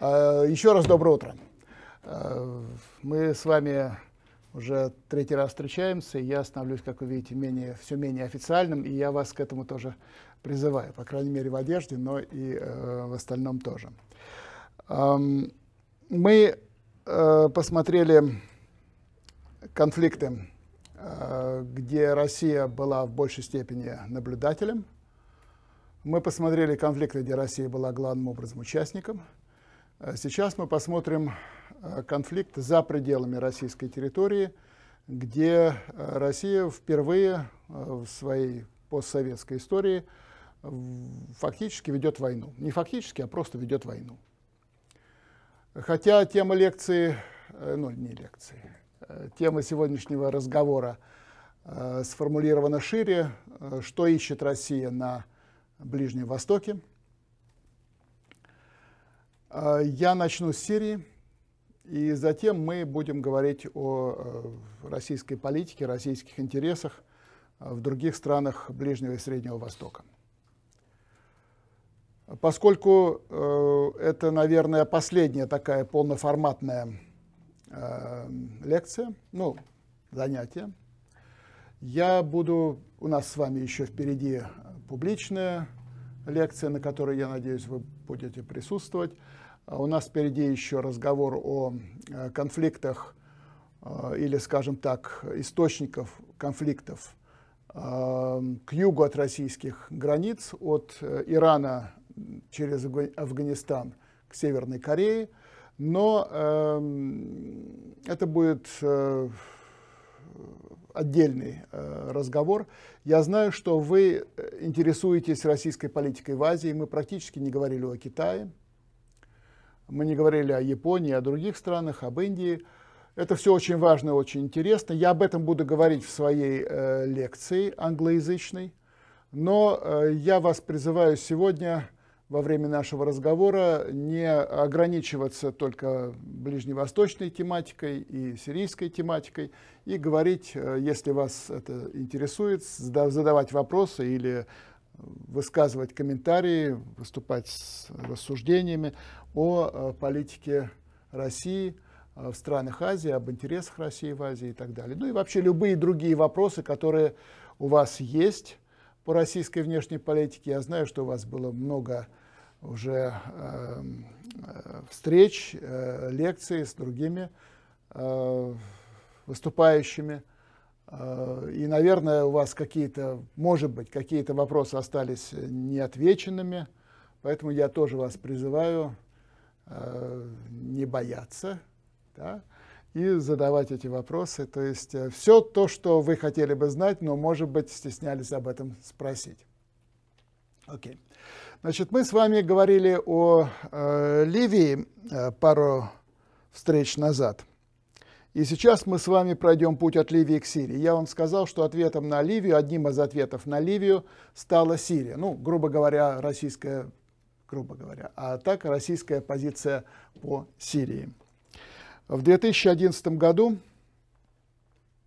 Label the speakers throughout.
Speaker 1: Э, Еще раз доброе утро. Э, мы с вами уже третий раз встречаемся, и я становлюсь, как вы видите, менее, все менее официальным, и я вас к этому тоже призываю, по крайней мере, в одежде, но и э, в остальном тоже. Эм, мы посмотрели конфликты, где Россия была в большей степени наблюдателем. Мы посмотрели конфликты, где Россия была главным образом участником – Э, сейчас мы посмотрим э, конфликт за пределами российской территории, где э, Россия впервые в своей постсоветской истории фактически ведет войну. Не фактически, а просто ведет войну. Хотя тема лекции, ну не лекции, тема сегодняшнего разговора сформулирована шире, что ищет Россия на Ближнем Востоке – Э, я начну с Сирии, и затем мы будем говорить о э, российской политике, российских интересах э, в других странах Ближнего и Среднего Востока. Поскольку это, наверное, последняя такая полноформатная лекция, ну, занятие, я буду, у нас с вами еще впереди публичная лекция, на которой, я надеюсь, вы будете присутствовать. А у нас впереди еще разговор о э, конфликтах э, или, скажем так, источников конфликтов э, к югу от российских границ, от Ирана через Афганистан к Северной Корее. Но эм, это будет отдельный э, разговор. Я знаю, что вы э, интересуетесь российской политикой в Азии. Мы практически не говорили о Китае. Мы не говорили о Японии, о других странах, об Индии. Это все очень важно, очень интересно. Я об этом буду говорить в своей э, лекции англоязычной. Но я вас призываю сегодня во время нашего разговора не ограничиваться только ближневосточной тематикой и сирийской тематикой, и говорить, э, если вас это интересует, задавать вопросы или высказывать комментарии, выступать с рассуждениями о э, политике России э, в странах Азии, об интересах России в Азии и так далее. Ну и вообще любые другие вопросы, которые у вас есть по российской внешней политике. Я знаю, что у вас было много уже э, э, встреч, э, лекций с другими э, выступающими. Э, и, наверное, у вас какие-то, может быть, какие-то вопросы остались неотвеченными. Поэтому я тоже вас призываю э, не бояться да, и задавать эти вопросы. То есть все то, что вы хотели бы знать, но, может быть, стеснялись об этом спросить. Окей. Okay. Значит, мы с вами говорили о э, Ливии э, пару встреч назад. И сейчас мы с вами пройдем путь от Ливии к Сирии. Я вам сказал, что ответом на Ливию, одним из ответов на Ливию стала Сирия. Ну, грубо говоря, российская, грубо говоря, а так российская позиция по Сирии. В 2011 году,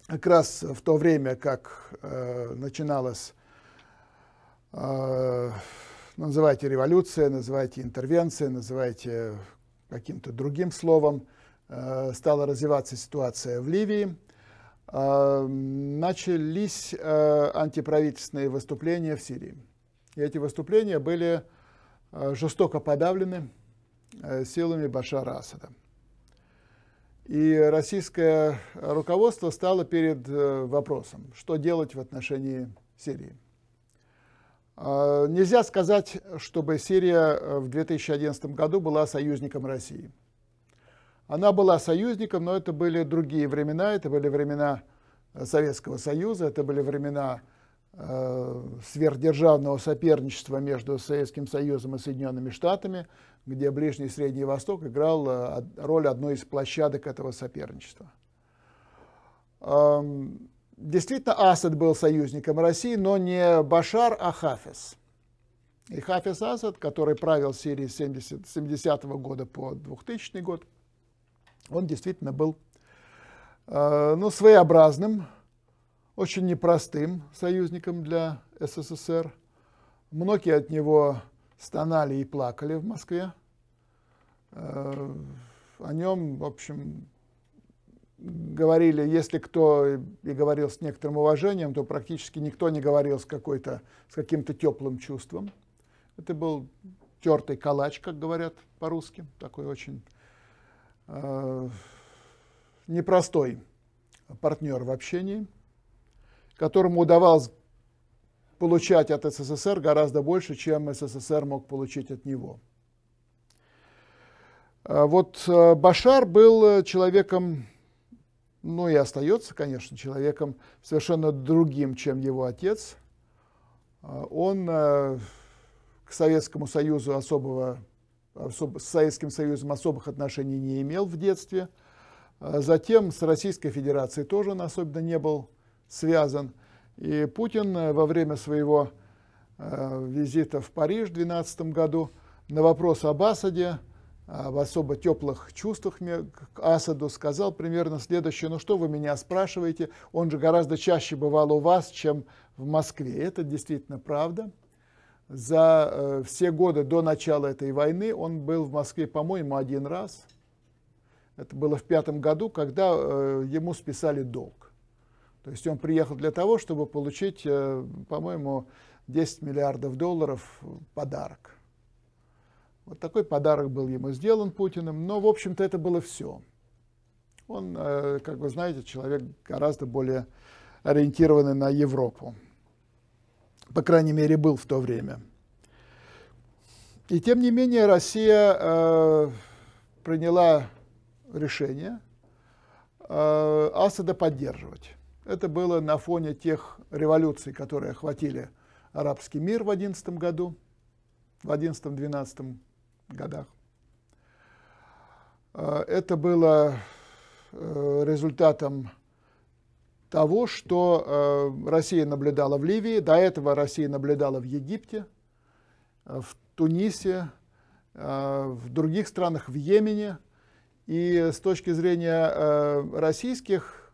Speaker 1: как раз в то время, как э, начиналась э, называйте революция, называйте интервенция, называйте каким-то другим словом, э, стала развиваться ситуация в Ливии. А, начались э, антиправительственные выступления в Сирии. И эти выступления были э, жестоко подавлены силами Башара Асада. И российское руководство стало перед вопросом, что делать в отношении Сирии. А, нельзя сказать, чтобы Сирия э, в 2011 году была союзником России. Она была союзником, но это были другие времена. Это были времена э, Советского Союза, это были времена э, сверхдержавного соперничества между Советским Союзом и Соединенными Штатами, где Ближний и Средний Восток играл э, роль одной из площадок этого соперничества. Эм, Действительно, Асад был союзником России, но не Башар, а Хафиз. И Хафиз Асад, который правил Сирией с 70, -го года по 2000 год, он действительно был э, ну, своеобразным, очень непростым союзником для СССР. Многие от него стонали и плакали в Москве. Э, о нем, в общем, говорили, если кто и говорил с некоторым уважением, то практически никто не говорил с, какой-то, с каким-то теплым чувством. Это был тертый калач, как говорят по-русски, такой очень э, непростой партнер в общении, которому удавалось получать от СССР гораздо больше, чем СССР мог получить от него. А вот э, Башар был человеком ну и остается, конечно, человеком совершенно другим, чем его отец. А, он э, к Советскому Союзу особого, с Советским Союзом особых отношений не имел в детстве. А, затем с Российской Федерацией тоже он особенно не был связан. И Путин э, во время своего э, визита в Париж в 2012 году на вопрос об Асаде – в особо теплых чувствах к Асаду сказал примерно следующее, ну что вы меня спрашиваете, он же гораздо чаще бывал у вас, чем в Москве. Это действительно правда. За э, все годы до начала этой войны он был в Москве, по-моему, один раз. Это было в пятом году, когда э, ему списали долг. То есть он приехал для того, чтобы получить, э, по-моему, 10 миллиардов долларов подарок вот такой подарок был ему сделан Путиным, но, в общем-то, это было все. Он, э, как вы знаете, человек гораздо более ориентированный на Европу. По крайней мере, был в то время. И тем не менее Россия э, приняла решение э, Асада поддерживать. Это было на фоне тех революций, которые охватили арабский мир в 2011 году, в 2011-2012 годах. А, это было э, результатом того, что э, Россия наблюдала в Ливии, до этого Россия наблюдала в Египте, в Тунисе, э, в других странах, в Йемене. И с точки зрения российских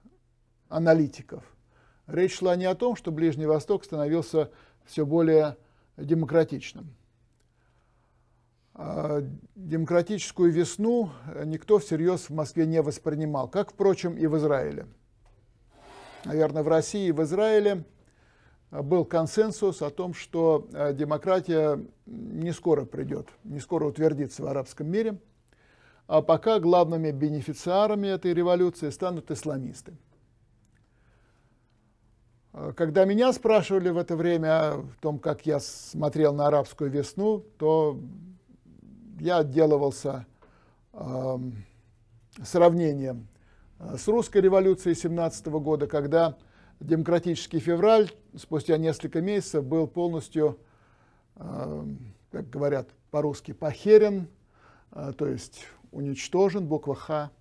Speaker 1: аналитиков, речь шла не о том, что Ближний Восток становился все более демократичным. А, демократическую весну никто всерьез в Москве не воспринимал, как, впрочем, и в Израиле. Наверное, в России и в Израиле а, был консенсус о том, что а, демократия не скоро придет, не скоро утвердится в арабском мире, а пока главными бенефициарами этой революции станут исламисты. Когда меня спрашивали в это время о том, как я смотрел на арабскую весну, то я отделывался эм, э, сравнением с русской революцией 17 года, когда демократический февраль спустя несколько месяцев был полностью, э, как говорят по-русски, похерен, э, то есть уничтожен, буква Х,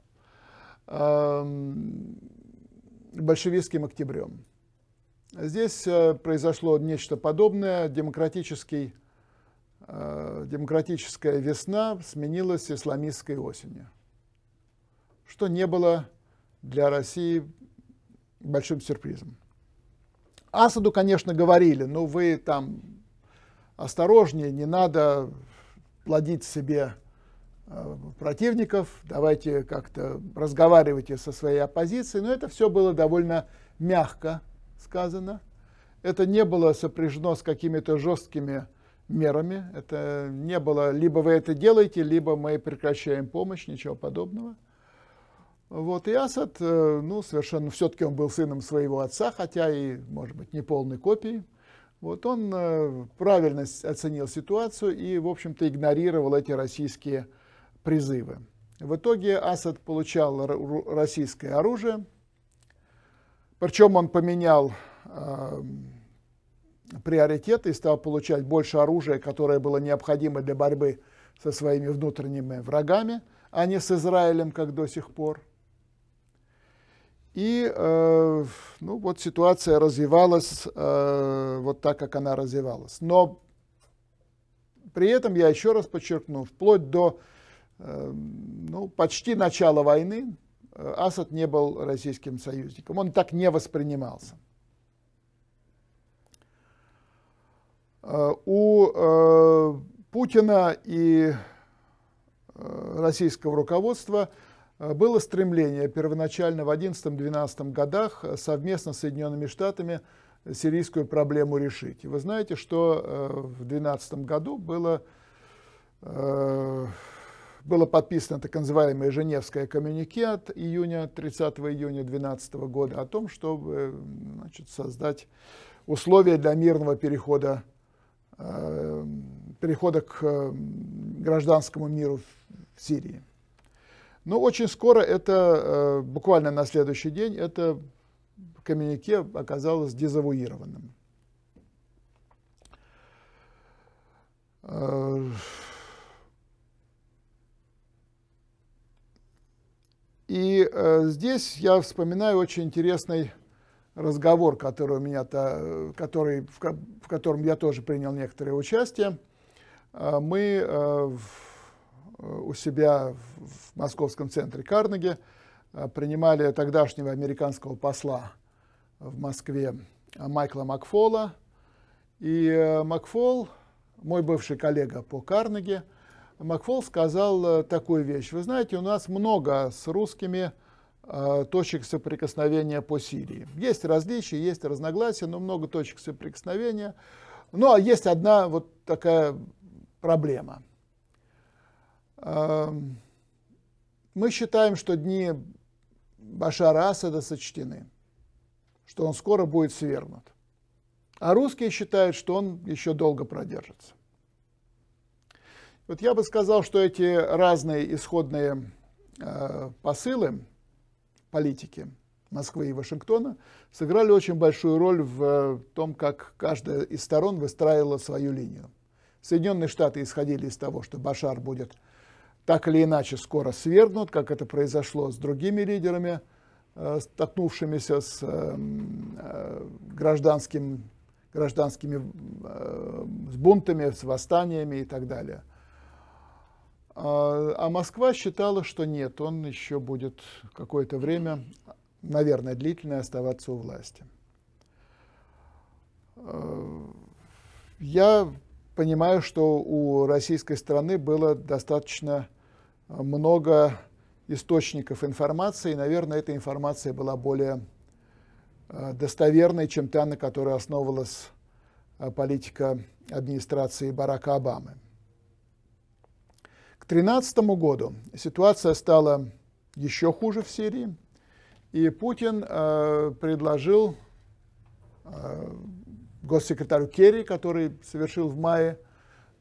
Speaker 1: э, большевистским октябрем. Здесь э, произошло нечто подобное. Демократический Э, демократическая весна сменилась исламистской осенью, что не было для России большим сюрпризом. Асаду, конечно, говорили, ну вы там осторожнее, не надо плодить себе э, противников, давайте как-то разговаривайте со своей оппозицией, но это все было довольно мягко сказано. Это не было сопряжено с какими-то жесткими мерами. Это не было, либо вы это делаете, либо мы прекращаем помощь, ничего подобного. Вот, и Асад, э, ну, совершенно, все-таки он был сыном своего отца, хотя и, может быть, не полной копией. Вот он э, правильно оценил ситуацию и, в общем-то, игнорировал эти российские призывы. В итоге Асад получал российское оружие, причем он поменял э, приоритеты и стал получать больше оружия, которое было необходимо для борьбы со своими внутренними врагами, а не с Израилем, как до сих пор. И э, ну, вот ситуация развивалась э, вот так, как она развивалась. Но при этом, я еще раз подчеркну, вплоть до э, ну, почти начала войны э, Асад не был российским союзником. Он так не воспринимался. Э, у э, Путина и э, российского руководства было стремление первоначально в 2011-2012 годах совместно с Соединенными Штатами сирийскую проблему решить. И вы знаете, что в 2012 году было, было подписано так называемое Женевское коммюнике от июня, 30 июня 2012 года о том, чтобы значит, создать условия для мирного перехода Э, перехода к э, гражданскому миру в Сирии. Но очень скоро это, э, буквально на следующий день, это коммюнике оказалось дезавуированным. И здесь я вспоминаю очень интересный разговор, который, у меня -то, который, в, в котором я тоже принял некоторое участие. Э, мы э, э, у себя в московском центре Карнеги принимали тогдашнего американского посла в Москве Майкла Макфола. И Макфол, мой бывший коллега по Карнеги, Макфол сказал такую вещь. Вы знаете, у нас много с русскими Э, точек соприкосновения по Сирии. Есть различия, есть разногласия, но много точек соприкосновения. Ну а есть одна вот такая проблема. Эм, мы считаем, что дни Башара Асада сочтены, что он скоро будет свергнут. А русские считают, что он еще долго продержится. Вот я бы сказал, что эти разные исходные э, посылы политики Москвы и Вашингтона сыграли очень большую роль в э, том, как каждая из сторон выстраивала свою линию. Соединенные Штаты исходили из того, что Башар будет так или иначе скоро свергнут, как это произошло с другими лидерами, э, столкнувшимися с э, гражданским, гражданскими с бунтами, с восстаниями и так далее – а, а, Москва считала, что нет, он еще будет какое-то время, наверное, длительное оставаться у власти. Э, я понимаю, что у российской страны было достаточно много источников информации, и, наверное, эта информация была более э, достоверной, чем та, на которой основывалась э, политика администрации Барака Обамы. К 2013 году ситуация стала еще хуже в Сирии, и Путин э, предложил э, госсекретарю Керри, который совершил в мае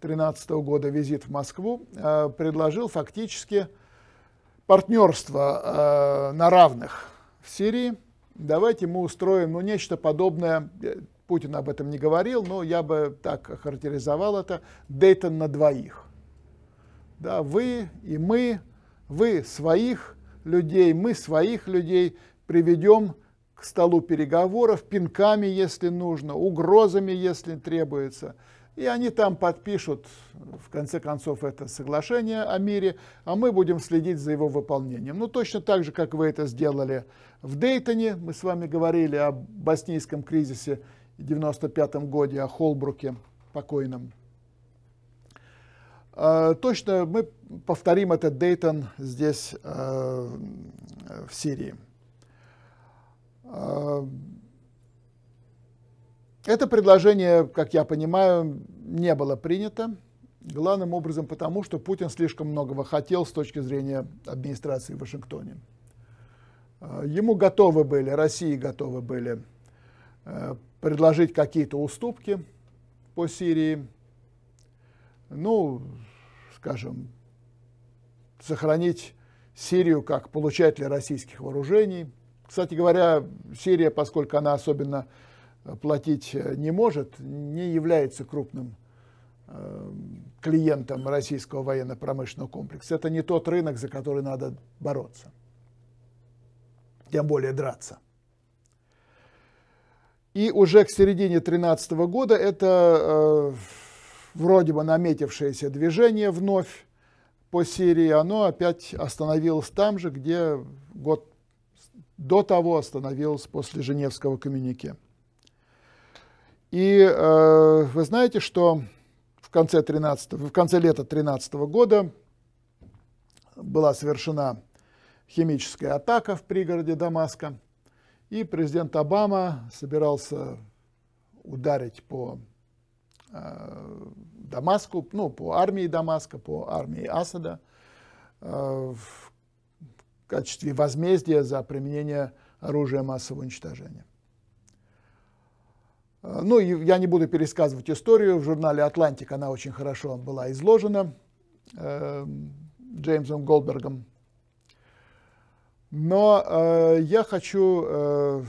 Speaker 1: 2013 года визит в Москву, э, предложил фактически партнерство э, на равных в Сирии. Давайте мы устроим ну, нечто подобное, э, Путин об этом не говорил, но я бы так характеризовал это, Дейтон на двоих да, вы и мы, вы своих людей, мы своих людей приведем к столу переговоров, пинками, если нужно, угрозами, если требуется. И они там подпишут, в конце концов, это соглашение о мире, а мы будем следить за его выполнением. Ну, точно так же, как вы это сделали в Дейтоне. Мы с вами говорили о боснийском кризисе в 1995 году, о Холбруке покойном. А, точно мы повторим этот Дейтон здесь, э, в Сирии. А, это предложение, как я понимаю, не было принято. Главным образом потому, что Путин слишком многого хотел с точки зрения администрации в Вашингтоне. А, ему готовы были, России готовы были э, предложить какие-то уступки по Сирии, ну, скажем, сохранить Сирию как получателя российских вооружений. Кстати говоря, Сирия, поскольку она особенно э, платить э, не может, не является крупным э, клиентом российского военно-промышленного комплекса. Это не тот рынок, за который надо бороться, тем более драться. И уже к середине 2013 года это вроде бы наметившееся движение вновь по Сирии, оно опять остановилось там же, где год до того остановилось после Женевского коммюнике. И э, вы знаете, что в конце, 13, в конце лета 2013 года была совершена химическая атака в пригороде Дамаска, и президент Обама собирался ударить по Э, Дамаску, ну, по армии Дамаска, по армии Асада э, в качестве возмездия за применение оружия массового уничтожения. Э, ну, я не буду пересказывать историю, в журнале «Атлантик» она очень хорошо была изложена Джеймсом Голдбергом. Но я хочу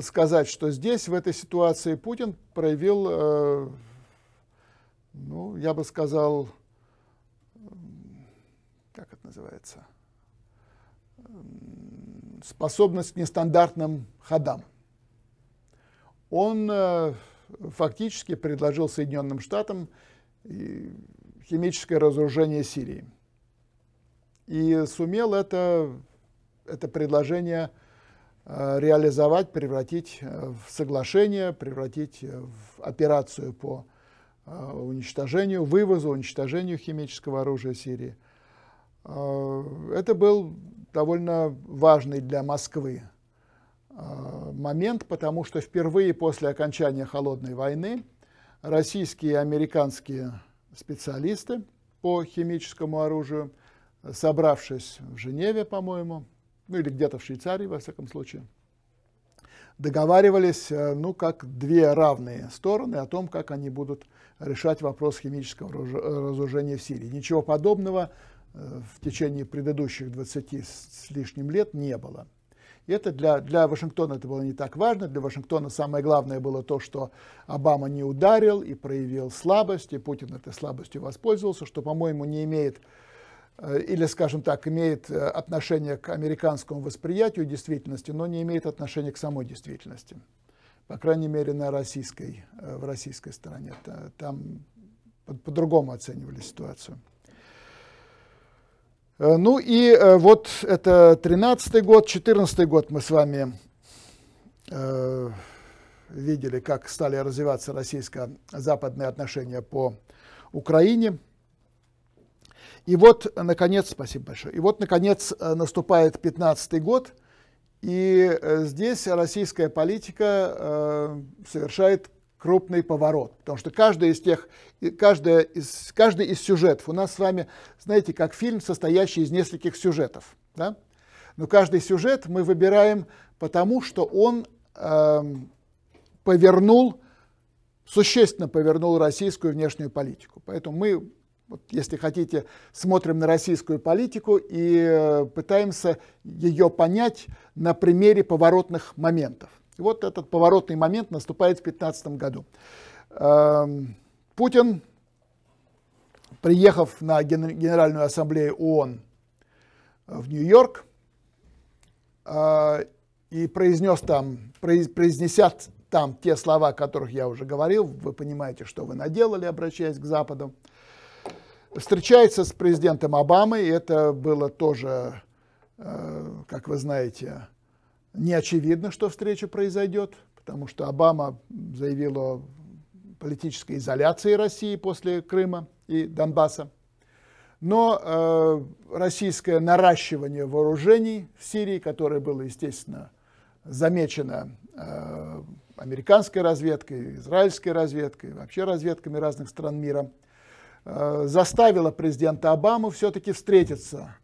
Speaker 1: сказать, что здесь, в этой ситуации, Путин проявил, э, ну, я бы сказал, как это называется, способность к нестандартным ходам. Он э, фактически предложил Соединенным Штатам э, химическое разоружение Сирии. И сумел это, это предложение Э, реализовать, превратить э, в соглашение, превратить э, в операцию по уничтожению, вывозу, уничтожению химического оружия Сирии. Это был довольно важный для Москвы момент, потому что впервые после окончания Холодной войны российские и американские специалисты по химическому оружию, собравшись в Женеве, по-моему, ну или где-то в Швейцарии, во всяком случае, договаривались, э, ну, как две равные стороны о том, как они будут решать вопрос химического разоружения в Сирии. Ничего подобного э, в течение предыдущих 20 с лишним лет не было. И это для, для Вашингтона это было не так важно. Для Вашингтона самое главное было то, что Обама не ударил и проявил слабость, и Путин этой слабостью воспользовался, что, по-моему, не имеет Э, или, скажем так, имеет э, отношение к американскому восприятию действительности, но не имеет отношения к самой действительности. По крайней мере, на российской, э, в российской стороне. Там по-другому оценивали ситуацию. Ну и вот это 13 год, 14 год мы с вами видели, как стали развиваться российско-западные отношения по Украине. И вот, наконец, спасибо большое, и вот, наконец, э, наступает 15-й год, и э, здесь российская политика э, совершает крупный поворот, потому что каждый из тех, каждая из, каждый из сюжетов у нас с вами, знаете, как фильм, состоящий из нескольких сюжетов, да? но каждый сюжет мы выбираем потому, что он э, повернул, существенно повернул российскую внешнюю политику, поэтому мы вот, если хотите, смотрим на российскую политику и э, пытаемся ее понять на примере поворотных моментов. И вот этот поворотный момент наступает в 2015 году. Эм, Путин, приехав на Генеральную ассамблею ООН э, в Нью-Йорк, э, и произнес там, произнесят там те слова, о которых я уже говорил, вы понимаете, что вы наделали, обращаясь к Западу, встречается с президентом Обамой, и это было тоже, э, как вы знаете, не очевидно, что встреча произойдет, потому что Обама заявил о политической изоляции России после Крыма и Донбасса. Но э, российское наращивание вооружений в Сирии, которое было, естественно, замечено э, американской разведкой, израильской разведкой, вообще разведками разных стран мира – Э, заставила президента Обаму все-таки встретиться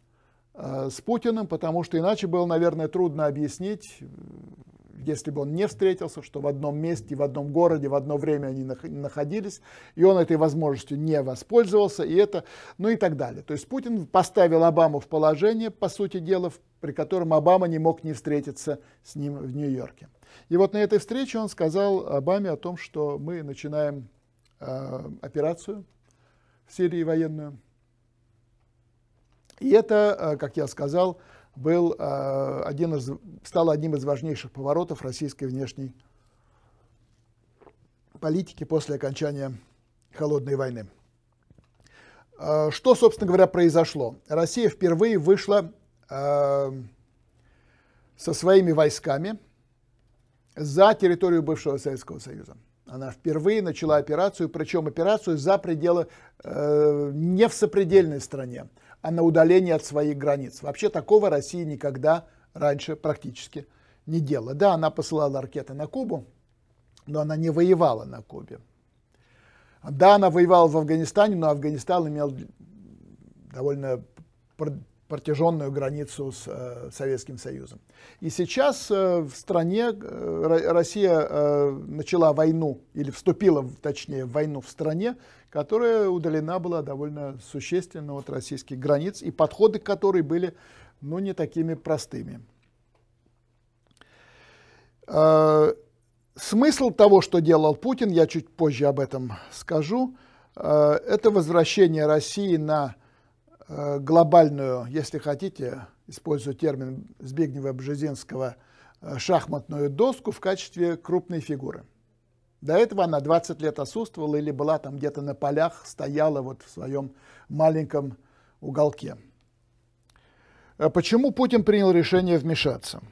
Speaker 1: э, с Путиным, потому что иначе было, наверное, трудно объяснить, если бы он не встретился, что в одном месте, в одном городе, в одно время они находились, и он этой возможностью не воспользовался, и это, ну и так далее. То есть Путин поставил Обаму в положение, по сути дела, при котором Обама не мог не встретиться с ним в Нью-Йорке. И вот на этой встрече он сказал Обаме о том, что мы начинаем э, операцию, в Сирии военную. И это, э, как я сказал, был э, один из, стало одним из важнейших поворотов российской внешней политики после окончания Холодной войны. Э, что, собственно говоря, произошло? Россия впервые вышла со своими войсками за территорию бывшего Советского Союза. Она впервые начала операцию, причем операцию за пределы, э, не в сопредельной стране, а на удаление от своих границ. Вообще такого Россия никогда раньше практически не делала. Да, она посылала ракеты на Кубу, но она не воевала на Кубе. Да, она воевала в Афганистане, но Афганистан имел довольно протяженную границу с э, Советским Союзом. И сейчас э, в стране э, Россия э, начала войну, или вступила, точнее, в войну в стране, которая удалена была довольно существенно от российских границ, и подходы к которой были, ну, не такими простыми. Э, смысл того, что делал Путин, я чуть позже об этом скажу, э, это возвращение России на Э, глобальную, если хотите, использую термин Збигнева-Бжезинского, э, шахматную доску в качестве крупной фигуры. До этого она 20 лет отсутствовала или была там где-то на полях, стояла вот в своем маленьком уголке. Э, почему Путин принял решение вмешаться?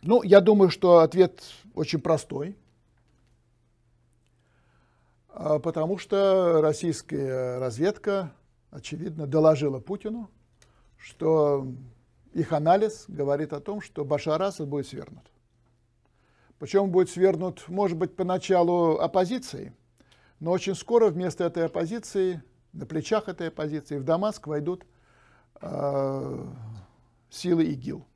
Speaker 1: Ну, я думаю, что ответ очень простой. Потому что российская разведка очевидно, доложила Путину, что их анализ говорит о том, что Башар Асад будет свернут, Причем будет свернут, может быть, поначалу оппозицией, но очень скоро вместо этой оппозиции, на плечах этой оппозиции в Дамаск войдут э, силы ИГИЛ.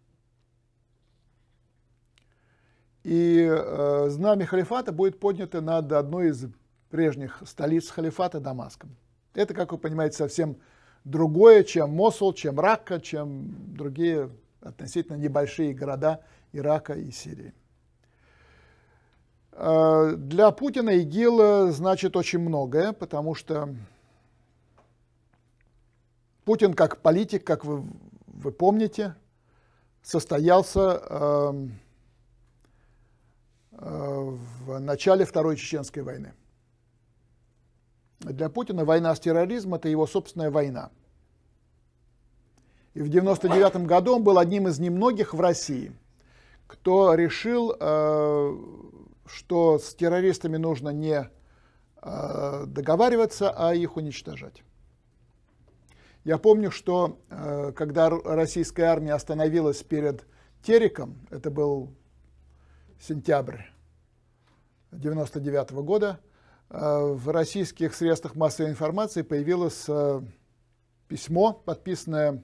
Speaker 1: И э, знамя халифата будет поднято над одной из прежних столиц халифата Дамаском. Это, как вы понимаете, совсем другое, чем Мосул, чем Ракка, чем другие относительно небольшие города Ирака и Сирии. Э, для Путина ИГИЛ э, значит очень многое, потому что Путин как политик, как вы, вы помните, состоялся э, э, в начале Второй Чеченской войны. Для Путина война с терроризмом – это его собственная война. И в 1999 году он был одним из немногих в России, кто решил, э, что с террористами нужно не э, договариваться, а их уничтожать. Я помню, что э, когда российская армия остановилась перед Териком, это был сентябрь 1999 года, Э, в российских средствах массовой информации появилось э, письмо, подписанное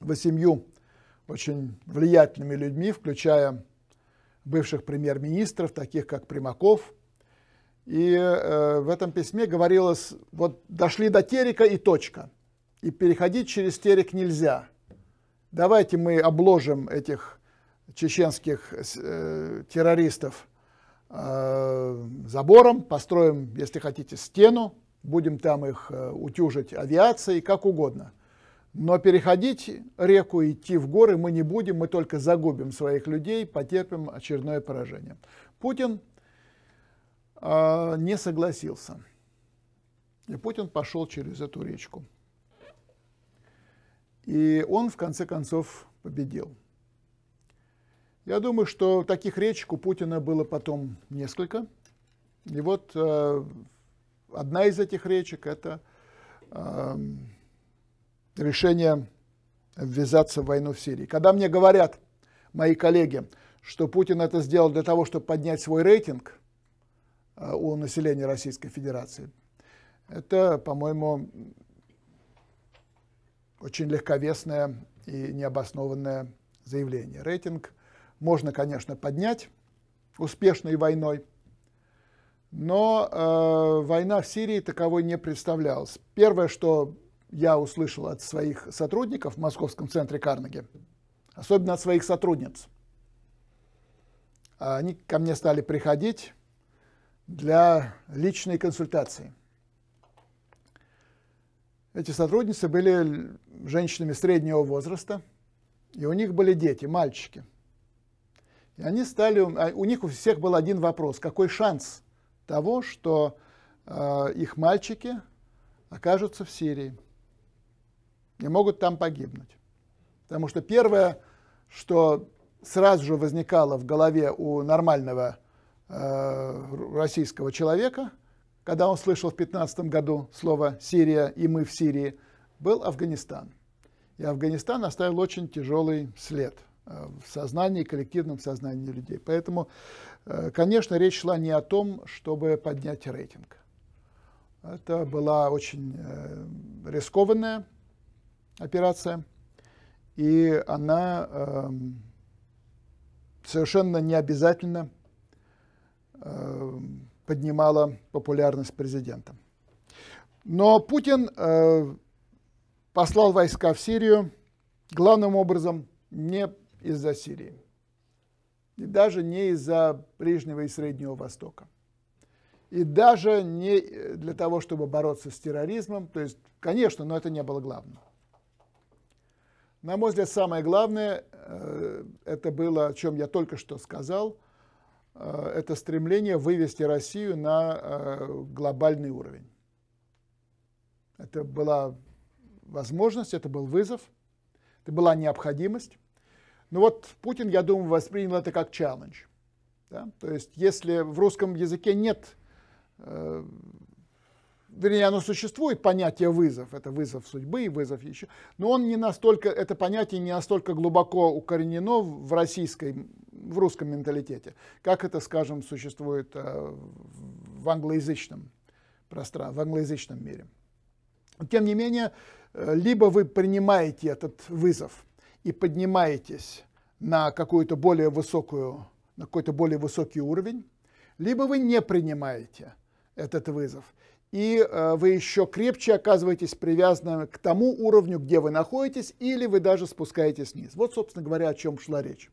Speaker 1: восемью очень влиятельными людьми, включая бывших премьер-министров, таких как Примаков. И э, в этом письме говорилось, вот дошли до терека и точка. И переходить через терек нельзя. Давайте мы обложим этих чеченских террористов – Э, забором, построим, если хотите, стену, будем там их э, утюжить авиацией, как угодно. Но переходить реку и идти в горы мы не будем, мы только загубим своих людей, потерпим очередное поражение. Путин э, не согласился. И Путин пошел через эту речку. И он, в конце концов, победил. Я думаю, что таких речек у Путина было потом несколько. И вот э, одна из этих речек – это э, решение ввязаться в войну в Сирии. Когда мне говорят мои коллеги, что Путин это сделал для того, чтобы поднять свой рейтинг э, у населения Российской Федерации, это, по-моему, очень легковесное и необоснованное заявление. Рейтинг можно, конечно, поднять успешной войной, но э, война в Сирии таковой не представлялась. Первое, что я услышал от своих сотрудников в Московском центре Карнеги, особенно от своих сотрудниц, они ко мне стали приходить для личной консультации. Эти сотрудницы были женщинами среднего возраста, и у них были дети, мальчики – и они стали, а, у них у всех был один вопрос, какой шанс того, что э, их мальчики окажутся в Сирии и могут там погибнуть. Потому что первое, что сразу же возникало в голове у нормального э, российского человека, когда он слышал в 2015 году слово «Сирия» и «мы в Сирии», был Афганистан. И Афганистан оставил очень тяжелый след – Э, в сознании, коллективном сознании людей. Поэтому, э, конечно, речь шла не о том, чтобы поднять рейтинг. Это была очень э, рискованная операция, и она эм, совершенно не обязательно поднимала популярность президента. Но Путин послал войска в Сирию главным образом не из-за Сирии. И даже не из-за Ближнего и Среднего Востока. И даже не для того, чтобы бороться с терроризмом. То есть, конечно, но это не было главным. На мой взгляд, самое главное, э, это было, о чем я только что сказал, э, это стремление вывести Россию на э, глобальный уровень. Это была возможность, это был вызов, это была необходимость. Ну вот Путин, я думаю, воспринял это как челлендж. Да? То есть если в русском языке нет, э, вернее, оно существует, понятие вызов, это вызов судьбы, и вызов еще, но он не настолько, это понятие не настолько глубоко укоренено в российской, в русском менталитете, как это, скажем, существует э, в англоязычном пространстве, в англоязычном мире. Тем не менее, э, либо вы принимаете этот вызов – и поднимаетесь на какую-то более высокую, на какой-то более высокий уровень, либо вы не принимаете этот вызов. И э, вы еще крепче оказываетесь привязанным к тому уровню, где вы находитесь, или вы даже спускаетесь вниз. Вот, собственно говоря, о чем шла речь.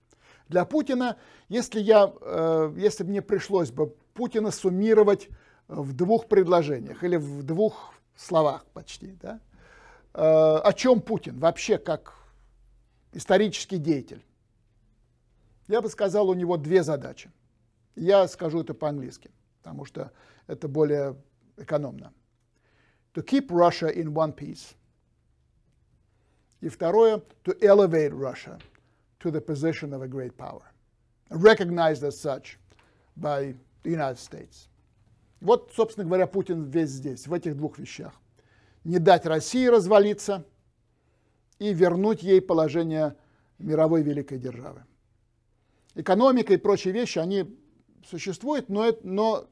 Speaker 1: Для Путина, если, я, э, если мне пришлось бы Путина суммировать в двух предложениях или в двух словах почти, да, э, о чем Путин вообще как исторический деятель. Я бы сказал, у него две задачи. Я скажу это по-английски, потому что это более экономно. To keep Russia in one piece. И второе, to elevate Russia to the position of a great power, recognized as such by the United States. Вот, собственно говоря, Путин весь здесь, в этих двух вещах. Не дать России развалиться – и вернуть ей положение мировой великой державы. Экономика и прочие вещи, они существуют, но, это, но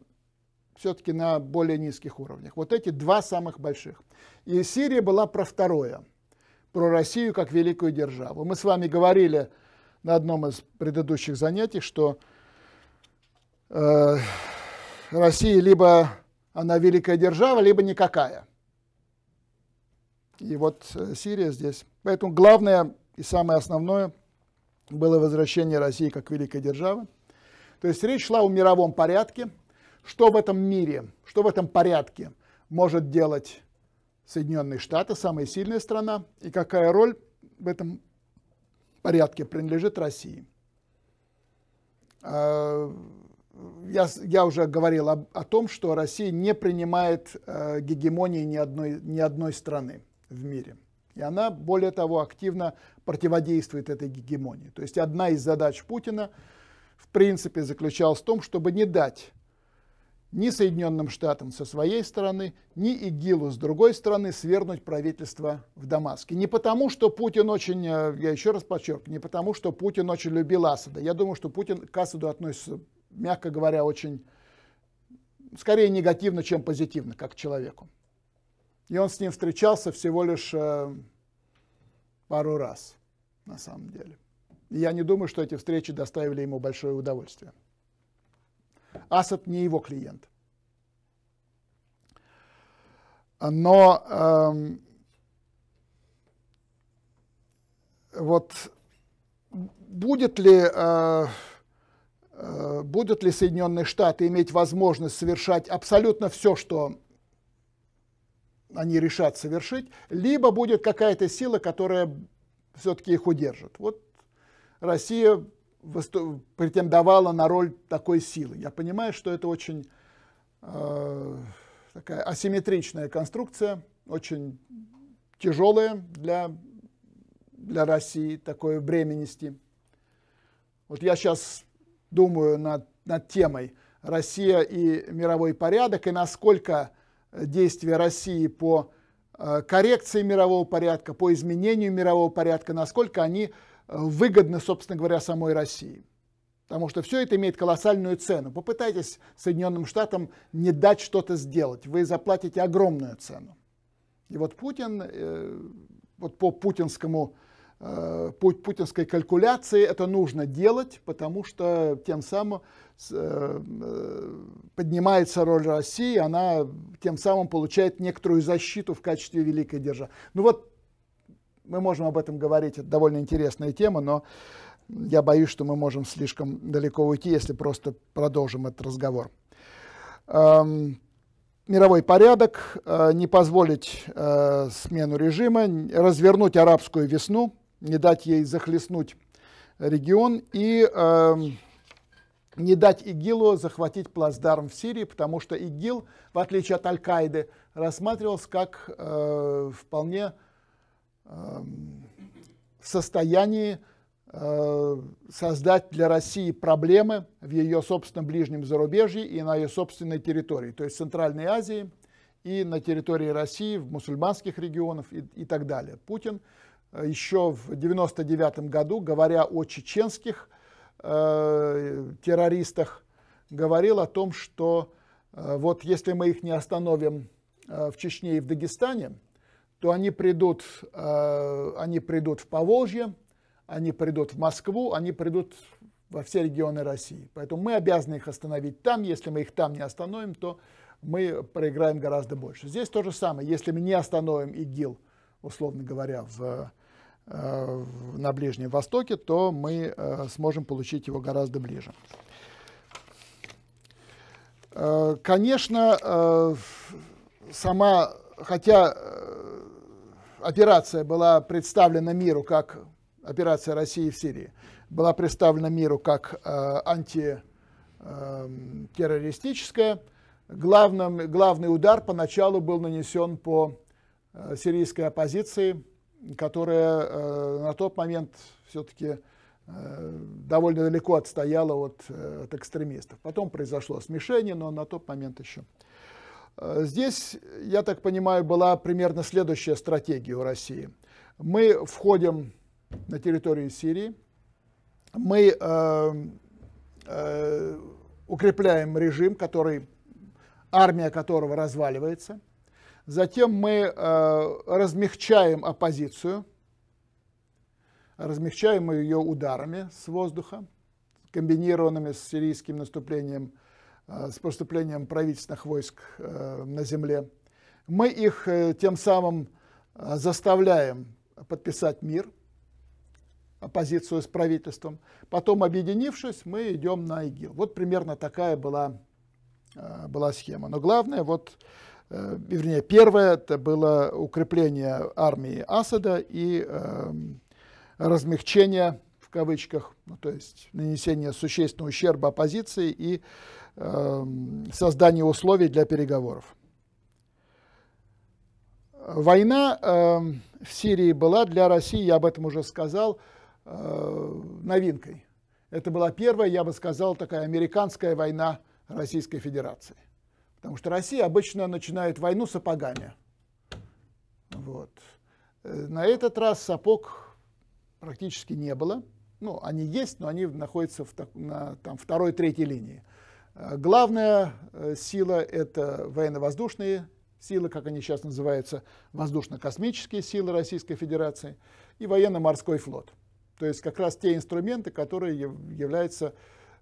Speaker 1: все-таки на более низких уровнях. Вот эти два самых больших. И Сирия была про второе, про Россию как великую державу. Мы с вами говорили на одном из предыдущих занятий, что э, Россия либо она великая держава, либо никакая – и вот э, Сирия здесь. Поэтому главное и самое основное было возвращение России как великой державы. То есть речь шла о мировом порядке. Что в этом мире, что в этом порядке может делать Соединенные Штаты, самая сильная страна, и какая роль в этом порядке принадлежит России. А, я, я уже говорил об, о том, что Россия не принимает э, гегемонии ни одной, ни одной страны в мире. И она, более того, активно противодействует этой гегемонии. То есть одна из задач Путина, в принципе, заключалась в том, чтобы не дать ни Соединенным Штатам со своей стороны, ни ИГИЛу с другой стороны свернуть правительство в Дамаске. Не потому, что Путин очень, э, я еще раз подчеркну, не потому, что Путин очень любил Асада. Я думаю, что Путин к Асаду относится, мягко говоря, очень скорее негативно, чем позитивно, как к человеку. И он с ним встречался всего лишь э, пару раз, на самом деле. И я не думаю, что эти встречи доставили ему большое удовольствие. Асад не его клиент. Но эм, вот будет ли, э, э, будут ли Соединенные Штаты иметь возможность совершать абсолютно все, что они решат совершить, либо будет какая-то сила, которая все-таки их удержит. Вот Россия претендовала на роль такой силы. Я понимаю, что это очень э, такая асимметричная конструкция, очень тяжелая для, для России такое бремя нести. Вот я сейчас думаю над, над темой Россия и мировой порядок, и насколько действия России по э, коррекции мирового порядка, по изменению мирового порядка, насколько они э, выгодны, собственно говоря, самой России. Потому что все это имеет колоссальную цену. Попытайтесь Соединенным Штатам не дать что-то сделать. Вы заплатите огромную цену. И вот Путин, э, вот по путинскому Э, путь путинской калькуляции это нужно делать, потому что тем самым э, э, поднимается роль России, она тем самым получает некоторую защиту в качестве великой державы. Ну вот, мы можем об этом говорить, это довольно интересная тема, но я боюсь, что мы можем слишком далеко уйти, если просто продолжим этот разговор. Эм, мировой порядок, э, не позволить э, смену режима, развернуть арабскую весну – не дать ей захлестнуть регион и э, не дать ИГИЛу захватить плацдарм в Сирии, потому что ИГИЛ, в отличие от Аль-Каиды, рассматривался как э, вполне э, в состоянии э, создать для России проблемы в ее собственном ближнем зарубежье и на ее собственной территории, то есть в Центральной Азии и на территории России, в мусульманских регионах и, и так далее. Путин Э, еще в 1999 году, говоря о чеченских э, террористах, говорил о том, что э, вот если мы их не остановим э, в Чечне и в Дагестане, то они придут, э, они придут в Поволжье, они придут в Москву, они придут во все регионы России. Поэтому мы обязаны их остановить там. Если мы их там не остановим, то мы проиграем гораздо больше. Здесь то же самое. Если мы не остановим ИГИЛ, условно говоря, в Э, на Ближнем Востоке, то мы э, сможем получить его гораздо ближе. Э, конечно, сама, хотя операция была представлена миру как операция России в Сирии, была представлена миру как антитеррористическая, главным, главный удар поначалу был нанесен по сирийской оппозиции – которая э, на тот момент все-таки э, довольно далеко отстояла от, э, от экстремистов. Потом произошло смешение, но на тот момент еще. Здесь, я так понимаю, была примерно следующая стратегия у России. Мы входим на территорию Сирии, мы э, э, укрепляем режим, который, армия которого разваливается – Затем мы э, размягчаем оппозицию, размягчаем ее ударами с воздуха, комбинированными с сирийским наступлением, э, с поступлением правительственных войск э, на земле. Мы их тем самым заставляем подписать мир, оппозицию с правительством. Потом, объединившись, мы идем на ИГИЛ. Вот примерно такая была, была схема. Но главное, вот Э, вернее, первое это было укрепление армии Асада и э, размягчение в кавычках, ну, то есть нанесение существенного ущерба оппозиции и э, создание условий для переговоров. Война э, в Сирии была для России, я об этом уже сказал, э, новинкой. Это была первая, я бы сказал, такая американская война Российской Федерации. Потому что Россия обычно начинает войну сапогами. Вот. Э, на этот раз сапог практически не было. Ну, они есть, но они находятся в, на там, второй, третьей линии. Э, главная э, сила – это военно-воздушные силы, как они сейчас называются, воздушно-космические силы Российской Федерации и военно-морской флот. То есть как раз те инструменты, которые являются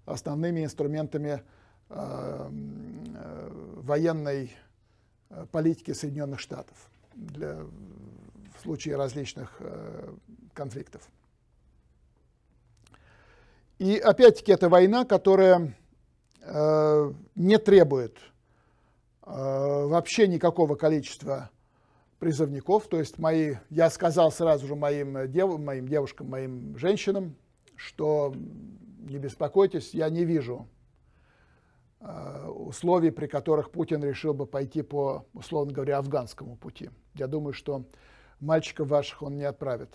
Speaker 1: основными инструментами военной э, политики Соединенных Штатов для, в случае различных э, конфликтов. И опять-таки это война, которая э, не требует э, вообще никакого количества призывников. То есть мои, я сказал сразу же моим, э, дев, моим девушкам, моим женщинам, что не беспокойтесь, я не вижу Э, условий, при которых Путин решил бы пойти по, условно говоря, афганскому пути. Я думаю, что мальчиков ваших он не отправит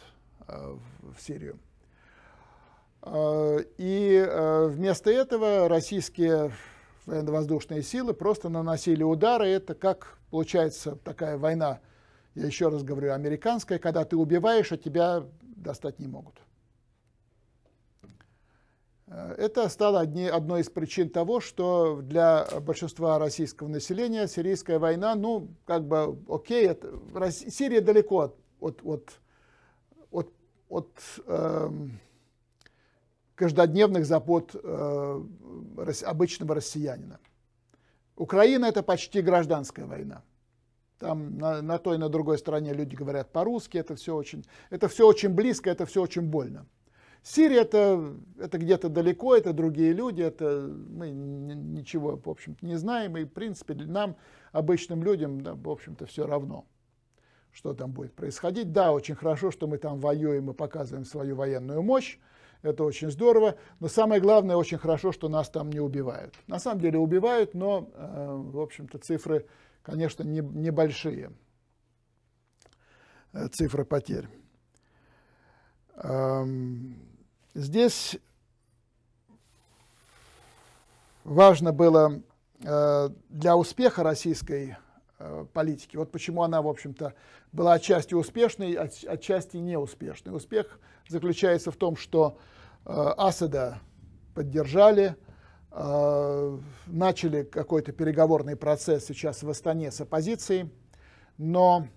Speaker 1: э, в Сирию. Э, и вместо этого российские военно-воздушные силы просто наносили удары. Это как получается такая война, я еще раз говорю, американская, когда ты убиваешь, а тебя достать не могут. Это стало одни, одной из причин того, что для большинства российского населения сирийская война, ну, как бы, окей, это, Россия, Сирия далеко от, от, от, от, от э, каждодневных забот э, обычного россиянина. Украина это почти гражданская война. Там на, на той и на другой стороне люди говорят по-русски, это все очень, это все очень близко, это все очень больно. Сирия это, это где-то далеко, это другие люди, это мы ничего, в общем-то, не знаем, и, в принципе, нам, обычным людям, да, в общем-то, все равно, что там будет происходить. Да, очень хорошо, что мы там воюем и показываем свою военную мощь, это очень здорово, но самое главное, очень хорошо, что нас там не убивают. На самом деле убивают, но, э, в общем-то, цифры, конечно, не, небольшие, э, цифры потерь. Эм, Здесь важно было э, для успеха российской э, политики. Вот почему она, в общем-то, была отчасти успешной, отчасти неуспешной. Успех заключается в том, что э, Асада поддержали, начали какой-то переговорный процесс сейчас в Астане с оппозицией, но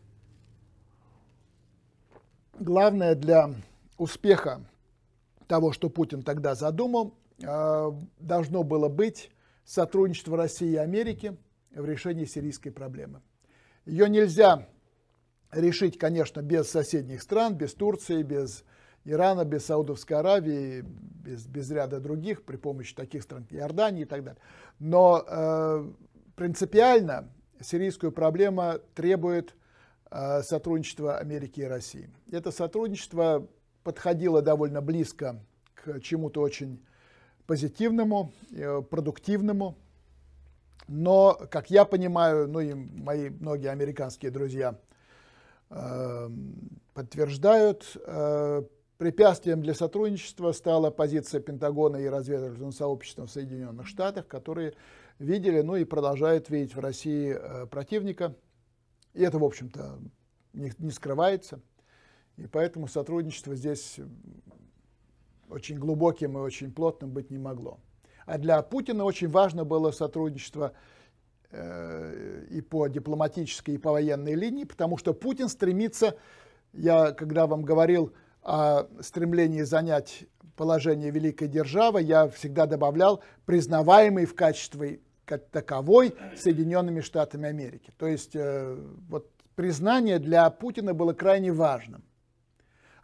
Speaker 1: главное для успеха того, что Путин тогда задумал, э, должно было быть сотрудничество России и Америки в решении сирийской проблемы. Ее нельзя решить, конечно, без соседних стран, без Турции, без Ирана, без Саудовской Аравии, без, без ряда других, при помощи таких стран, как Иордании и так далее. Но э, принципиально сирийскую проблему требует э, сотрудничества Америки и России. Это сотрудничество подходила довольно близко к чему-то очень позитивному, э, продуктивному. Но, как я понимаю, ну и мои многие американские друзья э, подтверждают, э, препятствием для сотрудничества стала позиция Пентагона и разведывательного сообщества в Соединенных Штатах, которые видели, ну и продолжают видеть в России э, противника. И это, в общем-то, не, не скрывается. И поэтому сотрудничество здесь очень глубоким и очень плотным быть не могло. А для Путина очень важно было сотрудничество э, и по дипломатической, и по военной линии, потому что Путин стремится, я когда вам говорил о стремлении занять положение великой державы, я всегда добавлял признаваемый в качестве как таковой Соединенными Штатами Америки. То есть э, вот признание для Путина было крайне важным.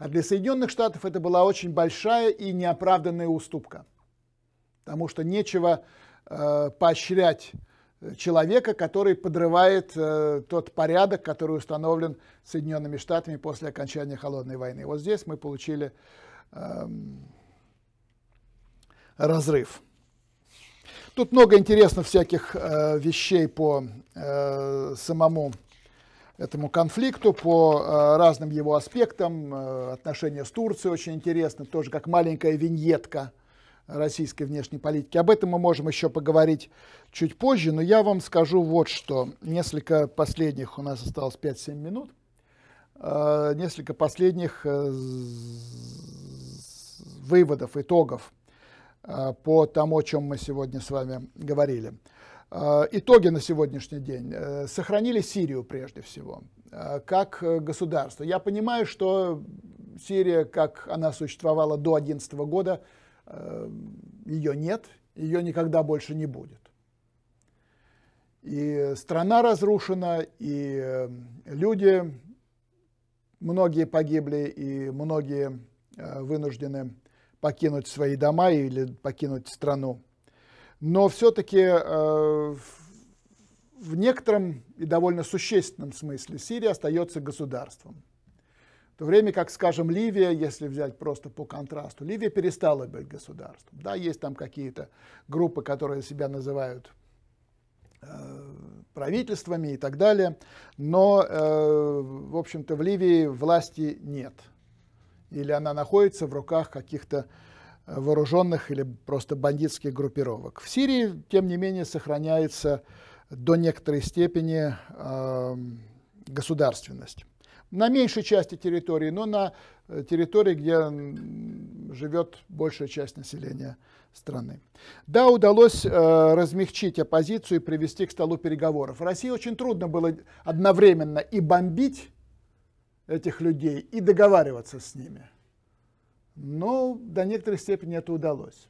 Speaker 1: А для Соединенных Штатов это была очень большая и неоправданная уступка. Потому что нечего э, поощрять э, человека, который подрывает э, тот порядок, который установлен Соединенными Штатами после окончания Холодной войны. Вот здесь мы получили э, разрыв. Тут много интересных всяких э, вещей по э, самому этому конфликту по э, разным его аспектам. Э, отношения с Турцией очень интересны, тоже как маленькая виньетка российской внешней политики. Об этом мы можем еще поговорить чуть позже, но я вам скажу вот что. Несколько последних, у нас осталось 5-7 минут, э, несколько последних выводов, итогов по тому, о чем мы сегодня с вами говорили. Э, итоги на сегодняшний день. Э, сохранили Сирию прежде всего, э, как государство. Я понимаю, что Сирия, как она существовала до 2011 года, ее нет, ее никогда больше не будет. И страна разрушена, и люди, многие погибли, и многие вынуждены покинуть свои дома или покинуть страну но все-таки э, в некотором и довольно существенном смысле Сирия остается государством. В то время как, скажем, Ливия, если взять просто по контрасту, Ливия перестала быть государством. Да, есть там какие-то группы, которые себя называют э, правительствами и так далее, но, э, в общем-то, в Ливии власти нет. Или она находится в руках каких-то вооруженных или просто бандитских группировок. В Сирии, тем не менее, сохраняется до некоторой степени э, государственность. На меньшей части территории, но на э, территории, где живет большая часть населения страны. Да, удалось э, размягчить оппозицию и привести к столу переговоров. России очень трудно было одновременно и бомбить этих людей, и договариваться с ними. Но до некоторой степени это удалось.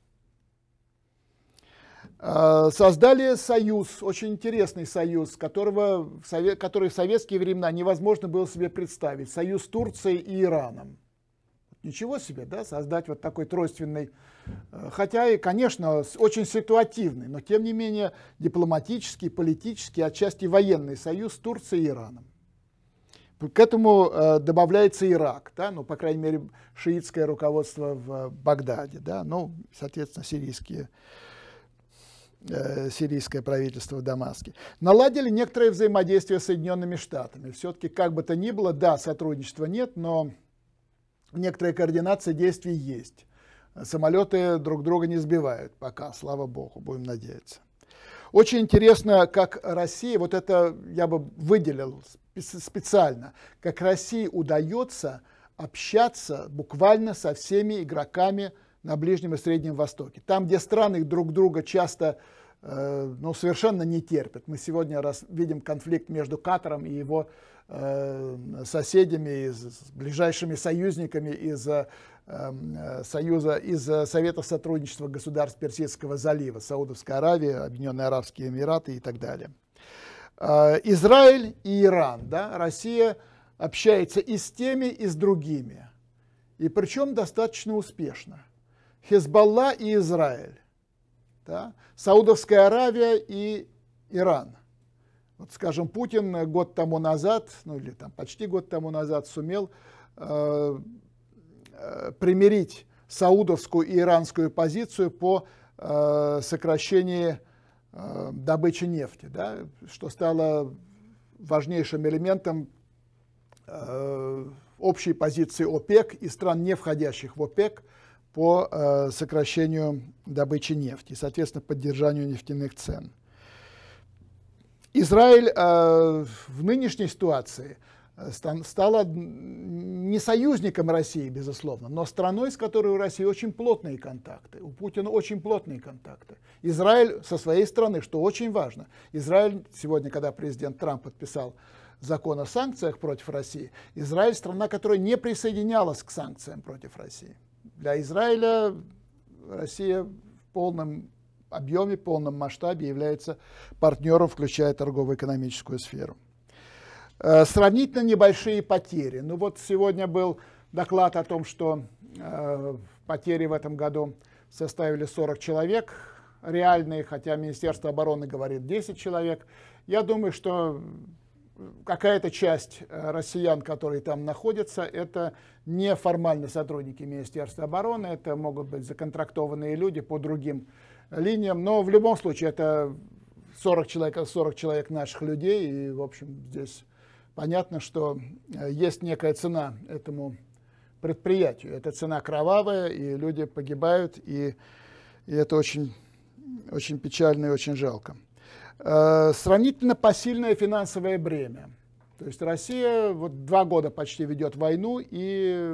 Speaker 1: А, создали союз, очень интересный союз, которого, который в советские времена невозможно было себе представить. Союз Турции и Ираном. Ничего себе, да, создать вот такой тройственный, э, хотя и, конечно, очень ситуативный, но тем не менее дипломатический, политический, отчасти военный союз с Турцией и Ираном. К этому э, добавляется Ирак, да, ну, по крайней мере, шиитское руководство в э, Багдаде, да, ну, соответственно, сирийские, э, сирийское правительство в Дамаске. Наладили некоторое взаимодействие с Соединенными Штатами. Все-таки, как бы то ни было, да, сотрудничества нет, но некоторая координация действий есть. Самолеты друг друга не сбивают пока, слава богу, будем надеяться. Очень интересно, как Россия, вот это я бы выделил специально, как России удается общаться буквально со всеми игроками на Ближнем и Среднем Востоке. Там, где страны друг друга часто э, ну, совершенно не терпят. Мы сегодня раз видим конфликт между Катаром и его э, соседями, из, ближайшими союзниками из э, эм, э Союза, из э, Совета сотрудничества государств Персидского залива, Саудовская Аравия, Объединенные Арабские Эмираты и так далее. Э, Израиль и Иран, да, Россия общается и с теми, и с другими. И причем достаточно успешно. Хезбалла и Израиль, да, Саудовская Аравия и Иран. Вот, скажем, Путин год тому назад, ну или там почти год тому назад сумел э, э примирить саудовскую и иранскую позицию по э, сокращении Э, добычи нефти, да, что стало важнейшим элементом э, общей позиции ОПЕК и стран, не входящих в ОПЕК, по э, сокращению добычи нефти соответственно, поддержанию нефтяных цен. Израиль в нынешней ситуации – стала не союзником России, безусловно, но страной, с которой у России очень плотные контакты, у Путина очень плотные контакты. Израиль со своей стороны, что очень важно. Израиль сегодня, когда президент Трамп подписал закон о санкциях против России, Израиль страна, которая не присоединялась к санкциям против России. Для Израиля Россия в полном объеме, в полном масштабе является партнером, включая торгово-экономическую сферу. Э, сравнительно небольшие потери. Ну вот сегодня был доклад о том, что э, потери в этом году составили 40 человек реальные, хотя Министерство обороны говорит 10 человек. Я думаю, что э, какая-то часть россиян, которые там находятся, это неформальные сотрудники Министерства обороны, это могут быть законтрактованные люди по другим линиям, но в любом случае это 40 человек, 40 человек наших людей, и, в общем, здесь Понятно, что э, есть некая цена этому предприятию. Эта цена кровавая, и люди погибают, и, и это очень, очень печально и очень жалко. Э, сравнительно посильное финансовое бремя. То есть Россия вот два года почти ведет войну, и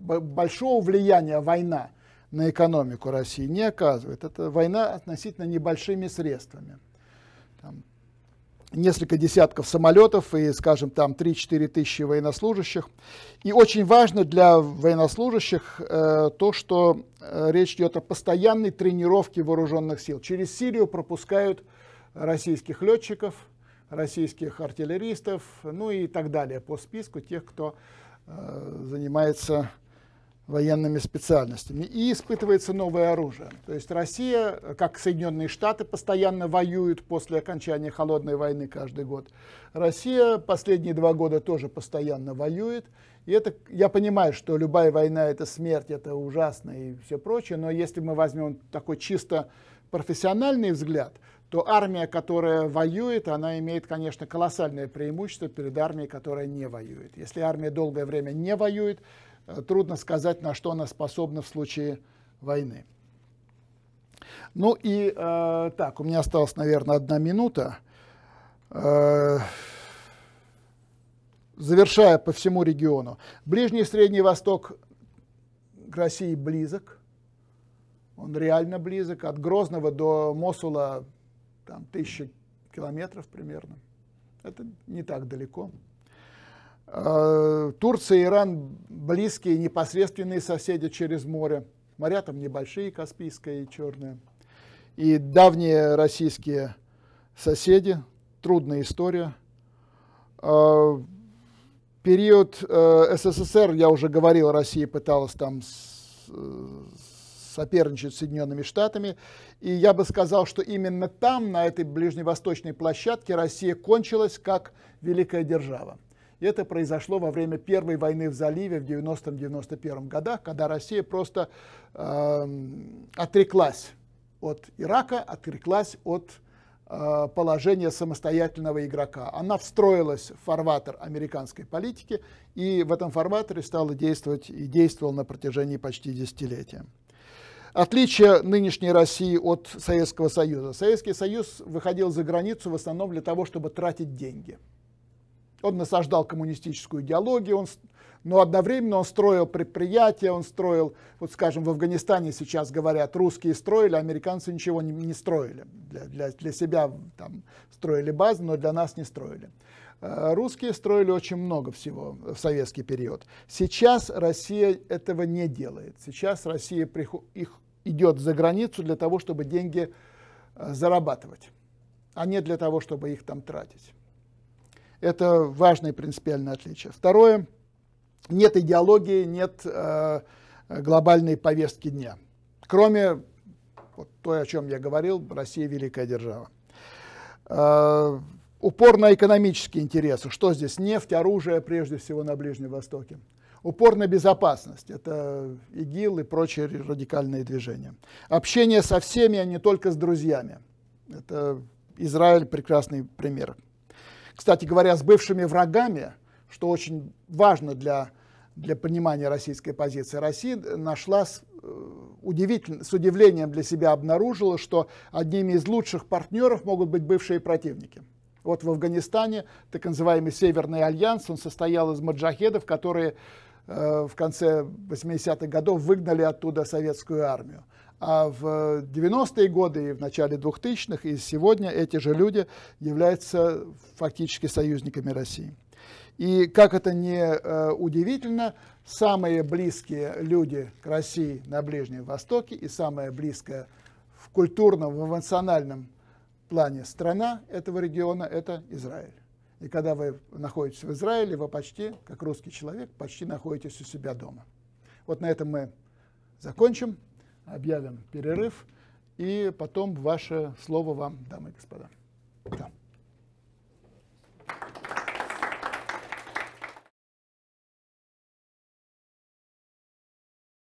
Speaker 1: большого влияния война на экономику России не оказывает. Это война относительно небольшими средствами. Там, несколько десятков самолетов и, скажем, там 3-4 тысячи военнослужащих. И очень важно для военнослужащих э, то, что э, речь идет о постоянной тренировке вооруженных сил. Через Сирию пропускают российских летчиков, российских артиллеристов, ну и так далее по списку тех, кто э, занимается военными специальностями. И испытывается новое оружие. То есть Россия, как Соединенные Штаты, постоянно воюют после окончания Холодной войны каждый год. Россия последние два года тоже постоянно воюет. И это, я понимаю, что любая война – это смерть, это ужасно и все прочее, но если мы возьмем такой чисто профессиональный взгляд, то армия, которая воюет, она имеет, конечно, колоссальное преимущество перед армией, которая не воюет. Если армия долгое время не воюет, трудно сказать, на что она способна в случае войны. Ну и э, так, у меня осталась, наверное, одна минута. Э, завершая по всему региону. Ближний и Средний Восток к России близок. Он реально близок. От Грозного до Мосула там тысячи километров примерно. Это не так далеко. Э, Турция и Иран близкие непосредственные соседи через море. Моря там небольшие, Каспийское и Черное. И давние российские соседи, трудная история. Э, период э, СССР, я уже говорил, Россия пыталась там соперничать с Соединенными Штатами. И я бы сказал, что именно там, на этой ближневосточной площадке, Россия кончилась как великая держава. Это произошло во время Первой войны в заливе в 90-91 годах, когда Россия просто э, отреклась от Ирака, отреклась от э, положения самостоятельного игрока. Она встроилась в фарватер американской политики и в этом фарватере стала действовать и действовала на протяжении почти десятилетия. Отличие нынешней России от Советского Союза. Советский Союз выходил за границу в основном для того, чтобы тратить деньги. Он насаждал коммунистическую идеологию, он, но одновременно он строил предприятия, он строил, вот скажем, в Афганистане сейчас говорят, русские строили, а американцы ничего не, не строили. Для, для, для себя там строили базы, но для нас не строили. Э, русские строили очень много всего в советский период. Сейчас Россия этого не делает. Сейчас Россия приход, их идет за границу для того, чтобы деньги э, зарабатывать, а не для того, чтобы их там тратить. Это важное принципиальное отличие. Второе, нет идеологии, нет э, глобальной повестки дня. Кроме вот, то, о чем я говорил, Россия великая держава. Э, упор на экономические интересы. Что здесь? Нефть, оружие, прежде всего, на Ближнем Востоке. Упор на безопасность. Это ИГИЛ и прочие радикальные движения. Общение со всеми, а не только с друзьями. Это Израиль прекрасный пример кстати говоря, с бывшими врагами, что очень важно для, для понимания российской позиции, Россия нашла с, э, удивительно, с удивлением для себя обнаружила, что одними из лучших партнеров могут быть бывшие противники. Вот в Афганистане так называемый Северный альянс, он состоял из маджахедов, которые э, в конце 80-х годов выгнали оттуда советскую армию. А в 90-е годы и в начале 2000-х, и сегодня эти же люди являются фактически союзниками России. И как это не э, удивительно, самые близкие люди к России на Ближнем Востоке и самая близкая в культурном, в эмоциональном плане страна этого региона – это Израиль. И когда вы находитесь в Израиле, вы почти, как русский человек, почти находитесь у себя дома. Вот на этом мы закончим объявим перерыв, и потом ваше слово вам, дамы и господа. Да.